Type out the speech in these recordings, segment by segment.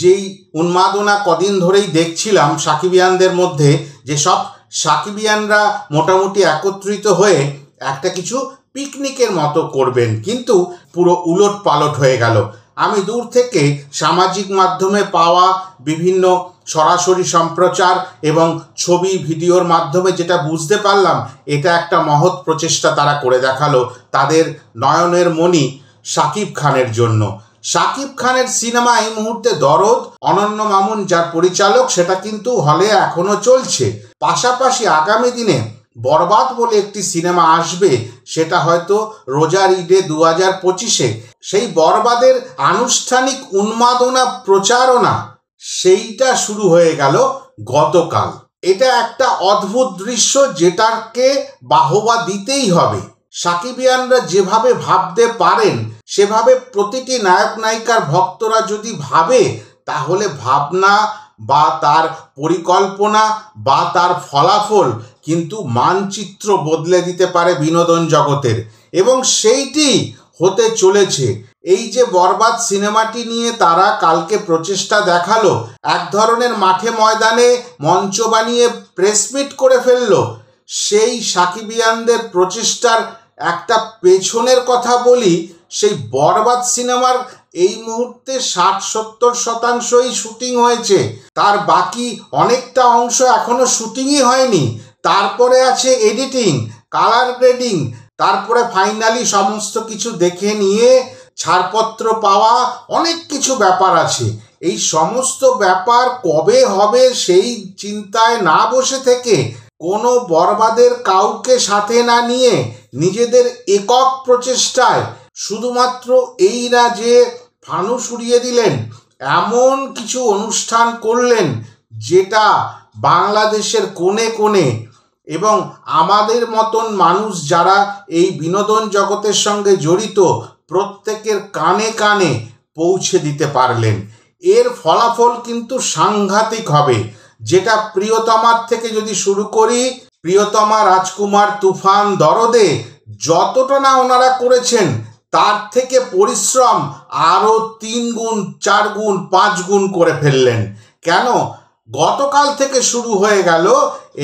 যেই উন্মাদনা কদিন ধরেই দেখছিলাম সাকিবিয়ানদের মধ্যে যে সব সাকিবিয়ানরা মোটামুটি একত্রিত হয়ে একটা কিছু পিকনিকের মতো করবেন কিন্তু পুরো উলট পালট হয়ে গেল আমি দূর থেকে সামাজিক মাধ্যমে পাওয়া বিভিন্ন সরাসরি সম্প্রচার এবং ছবি ভিডিওর মাধ্যমে যেটা বুঝতে পারলাম এটা একটা মহৎ প্রচেষ্টা তারা করে দেখালো তাদের নয়নের মণি সাকিব খানের জন্য শাকিব খানের সিনেমা এই মুহূর্তে দরদ অনন্য মামুন যার পরিচালক সেটা কিন্তু হলে এখনও চলছে পাশাপাশি আগামী দিনে বরবাদ বলে একটি সিনেমা আসবে সেটা হয়তো রোজার ঈদে দু হাজার পঁচিশে সেই বরবাদের আনুষ্ঠানিক উন্মাদনা প্রচারণা সেইটা শুরু হয়ে গেল গতকাল এটা একটা অদ্ভুত দৃশ্য যেটাকে বাহবা দিতেই হবে সাকিবিয়ানরা যেভাবে ভাবতে পারেন সেভাবে প্রতিটি নায়ক নায়িকার ভক্তরা যদি ভাবে তাহলে ভাবনা বা তার পরিকল্পনা বা তার ফলাফল কিন্তু মানচিত্র বদলে দিতে পারে বিনোদন জগতের এবং সেইটি হতে চলেছে এই যে বরবাদ সিনেমাটি নিয়ে তারা কালকে প্রচেষ্টা দেখালো এক ধরনের মাঠে ময়দানে মঞ্চ বানিয়ে প্রেসমিট করে ফেললো সেই সাকিবিয়ানদের প্রচেষ্টার একটা পেছনের কথা বলি সেই বরবাদ সিনেমার এই মুহূর্তে ষাট সত্তর শতাংশই শুটিং হয়েছে তার বাকি অনেকটা অংশ এখনও শুটিংই হয়নি তারপরে আছে এডিটিং কালার গ্রেডিং তারপরে ফাইনালি সমস্ত কিছু দেখে নিয়ে ছাড়পত্র পাওয়া অনেক কিছু ব্যাপার আছে এই সমস্ত ব্যাপার কবে হবে সেই চিন্তায় না বসে থেকে কোনো বরবাদের কাউকে সাথে না নিয়ে নিজেদের একক প্রচেষ্টায় শুধুমাত্র এইরা যে ফানু সরিয়ে দিলেন এমন কিছু অনুষ্ঠান করলেন যেটা বাংলাদেশের কোণে কোণে এবং আমাদের মতন মানুষ যারা এই বিনোদন জগতের সঙ্গে জড়িত প্রত্যেকের কানে কানে পৌঁছে দিতে পারলেন এর ফলাফল কিন্তু সাংঘাতিক হবে যেটা প্রিয়তমার থেকে যদি শুরু করি প্রিয়তমা রাজকুমার তুফান দরদে যতটা না ওনারা করেছেন তার থেকে পরিশ্রম আরও তিন গুণ চার গুণ পাঁচ গুণ করে ফেললেন কেন গতকাল থেকে শুরু হয়ে গেল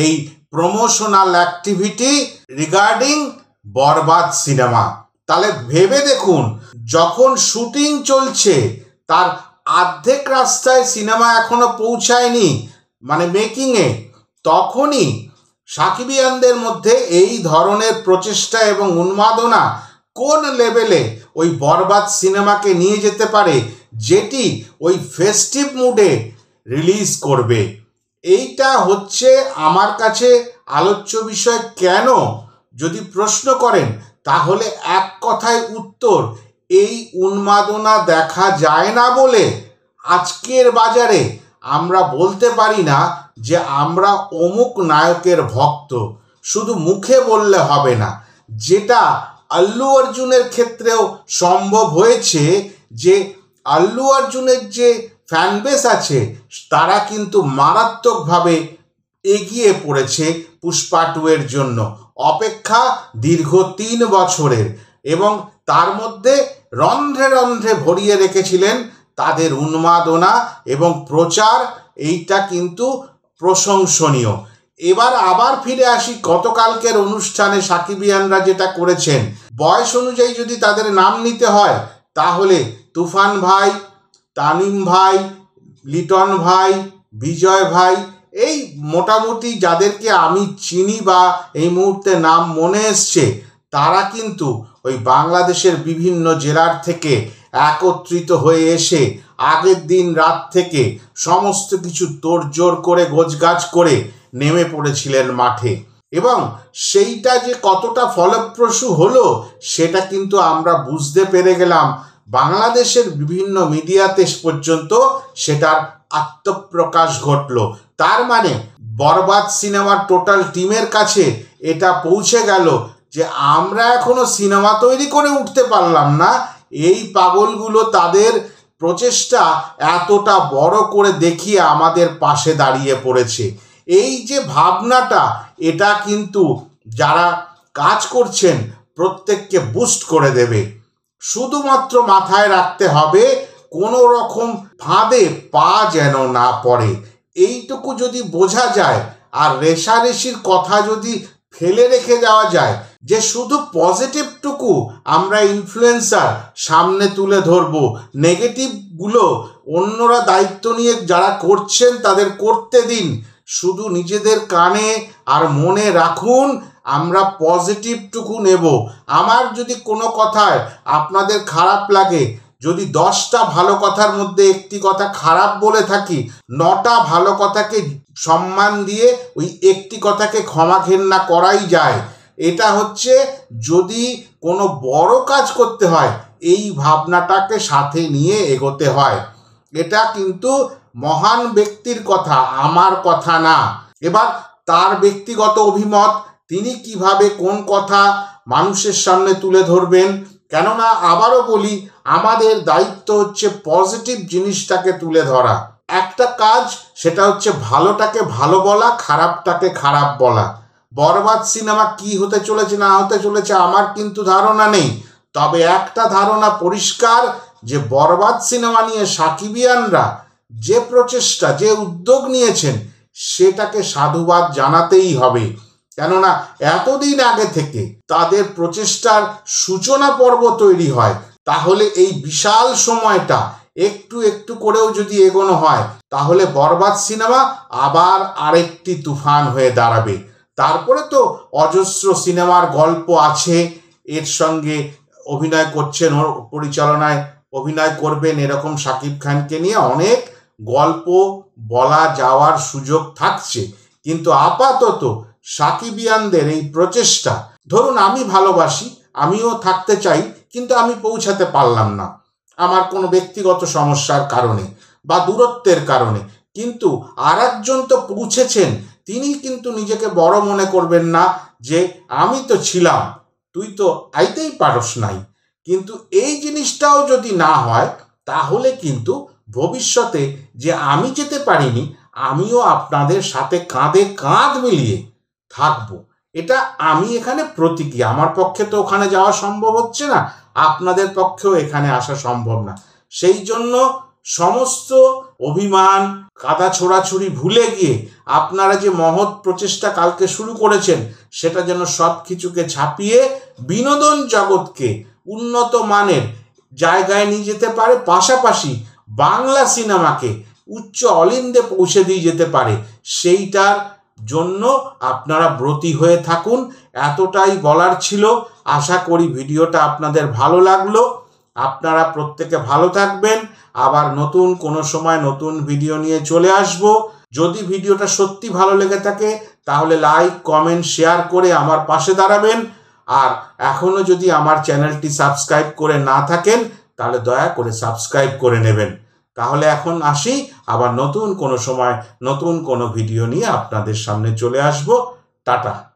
এই প্রমোশনাল অ্যাক্টিভিটি রিগার্ডিং বরবাদ সিনেমা তাহলে ভেবে দেখুন যখন শুটিং চলছে তার আর্ধেক রাস্তায় সিনেমা এখনো পৌঁছায়নি মানে মেকিংয়ে তখনই সাকিবিয়ানদের মধ্যে এই ধরনের প্রচেষ্টা এবং উন্মাদনা কোন লেভেলে ওই বরবাদ সিনেমাকে নিয়ে যেতে পারে যেটি ওই ফেস্টিভ মুডে রিলিজ করবে এইটা হচ্ছে আমার কাছে আলোচ্য বিষয় কেন যদি প্রশ্ন করেন তাহলে এক কথায় উত্তর এই উন্মাদনা দেখা যায় না বলে আজকের বাজারে আমরা বলতে পারি না যে আমরা অমুক নায়কের ভক্ত শুধু মুখে বললে হবে না যেটা আল্লু অর্জুনের ক্ষেত্রেও সম্ভব হয়েছে যে আল্লু অর্জুনের যে ফ্যানবেস আছে তারা কিন্তু মারাত্মকভাবে এগিয়ে পড়েছে পুষ্পা টু এর জন্য অপেক্ষা দীর্ঘ তিন বছরের এবং তার মধ্যে রন্ধ্রে রন্ধ্রে ভরিয়ে রেখেছিলেন তাদের উন্মাদনা এবং প্রচার এইটা কিন্তু প্রশংসনীয় এবার আবার ফিরে আসি গতকালকের অনুষ্ঠানে সাকিবিয়ানরা যেটা করেছেন বয়স অনুযায়ী যদি তাদের নাম নিতে হয় তাহলে তুফান ভাই তানিম ভাই লিটন ভাই বিজয় ভাই এই মোটামুটি যাদেরকে আমি চিনি বা এই মুহূর্তে নাম মনে এসছে তারা কিন্তু ওই বাংলাদেশের বিভিন্ন জেলার থেকে একত্রিত হয়ে এসে আগের দিন রাত থেকে সমস্ত কিছু তোড়জোড় করে গোছগাছ করে নেমে পড়েছিলেন মাঠে এবং সেইটা যে কতটা ফলপ্রসূ হলো সেটা কিন্তু আমরা বুঝতে পেরে গেলাম বাংলাদেশের বিভিন্ন মিডিয়াতে পর্যন্ত সেটার আত্মপ্রকাশ ঘটল তার মানে বরবাদ সিনেমার টোটাল টিমের কাছে এটা পৌঁছে গেল যে আমরা এখনো সিনেমা তৈরি করে উঠতে পারলাম না এই পাগলগুলো তাদের প্রচেষ্টা এতটা বড় করে দেখিয়ে আমাদের পাশে দাঁড়িয়ে পড়েছে এই যে ভাবনাটা এটা কিন্তু যারা কাজ করছেন প্রত্যেককে বুস্ট করে দেবে শুধুমাত্র মাথায় রাখতে হবে কোনো রকম ফাঁদে পা যেন না পড়ে এইটুকু যদি বোঝা যায় আর রেশারেশির কথা যদি ফেলে রেখে যাওয়া যায় যে শুধু পজিটিভটুকু আমরা ইনফ্লুয়েন্সার সামনে তুলে ধরব নেগেটিভগুলো অন্যরা দায়িত্ব নিয়ে যারা করছেন তাদের করতে দিন শুধু নিজেদের কানে আর মনে রাখুন আমরা পজিটিভটুকু নেব আমার যদি কোনো কথায় আপনাদের খারাপ লাগে যদি দশটা ভালো কথার মধ্যে একটি কথা খারাপ বলে থাকি নটা ভালো কথাকে সম্মান দিয়ে ওই একটি কথাকে ক্ষমা ঘেন্না করাই যায় এটা হচ্ছে যদি কোনো বড় কাজ করতে হয় এই ভাবনাটাকে সাথে নিয়ে এগোতে হয় এটা কিন্তু মহান ব্যক্তির কথা আমার কথা না এবার তার ব্যক্তিগত অভিমত তিনি কিভাবে কোন কথা মানুষের সামনে তুলে ধরবেন কেননা আবারও বলি আমাদের দায়িত্ব হচ্ছে পজিটিভ জিনিসটাকে তুলে ধরা একটা কাজ সেটা হচ্ছে ভালোটাকে ভালো বলা খারাপটাকে খারাপ বলা বরবাদ সিনেমা কি হতে চলেছে না হতে চলেছে আমার কিন্তু ধারণা নেই তবে একটা ধারণা পরিষ্কার যে বরবাদ সিনেমা নিয়ে সাকিবিয়ানরা যে প্রচেষ্টা যে উদ্যোগ নিয়েছেন সেটাকে সাধুবাদ জানাতেই হবে কেননা এতদিন আগে থেকে তাদের প্রচেষ্টার সূচনা পর্ব তৈরি হয় তাহলে এই বিশাল সময়টা একটু একটু করেও যদি এগোনো হয় তাহলে বরবাদ সিনেমা আবার আরেকটি তুফান হয়ে দাঁড়াবে তারপরে তো অজস্র সিনেমার গল্প আছে এর সঙ্গে অভিনয় করছেন ওর পরিচালনায় অভিনয় করবেন এরকম সাকিব খানকে নিয়ে অনেক গল্প বলা যাওয়ার সুযোগ থাকছে কিন্তু আপাতত সাকিবিয়ানদের এই প্রচেষ্টা ধরুন আমি ভালোবাসি আমিও থাকতে চাই কিন্তু আমি পৌঁছাতে পারলাম না আমার কোনো ব্যক্তিগত সমস্যার কারণে বা দূরত্বের কারণে কিন্তু আর একজন তো পৌঁছেছেন তিনি কিন্তু নিজেকে বড় মনে করবেন না যে আমি তো ছিলাম তুই তো আইতেই পারস নাই কিন্তু এই জিনিসটাও যদি না হয় তাহলে কিন্তু ভবিষ্যতে যে আমি যেতে পারিনি আমিও আপনাদের সাথে কাঁধে কাঁধ মিলিয়ে থাকব এটা আমি এখানে প্রতীকী আমার পক্ষে তো ওখানে যাওয়া সম্ভব হচ্ছে না আপনাদের পক্ষেও এখানে আসা সম্ভব না সেই জন্য সমস্ত অভিমান কাদা ছোড়াছুড়ি ভুলে গিয়ে আপনারা যে মহৎ প্রচেষ্টা কালকে শুরু করেছেন সেটা যেন সব কিছুকে ছাপিয়ে বিনোদন জগৎকে উন্নত মানের জায়গায় নিয়ে যেতে পারে পাশাপাশি বাংলা সিনেমাকে উচ্চ অলিন্দে পৌঁছে দিয়ে যেতে পারে সেইটার জন্য আপনারা ব্রতী হয়ে থাকুন এতটাই বলার ছিল আশা করি ভিডিওটা আপনাদের ভালো লাগলো আপনারা প্রত্যেকে ভালো থাকবেন আবার নতুন কোনো সময় নতুন ভিডিও নিয়ে চলে আসব যদি ভিডিওটা সত্যি ভালো লেগে থাকে তাহলে লাইক কমেন্ট শেয়ার করে আমার পাশে দাঁড়াবেন আর এখনও যদি আমার চ্যানেলটি সাবস্ক্রাইব করে না থাকেন তাহলে দয়া করে সাবস্ক্রাইব করে নেবেন তাহলে এখন আসি আবার নতুন কোনো সময় নতুন কোনো ভিডিও নিয়ে আপনাদের সামনে চলে আসব টাটা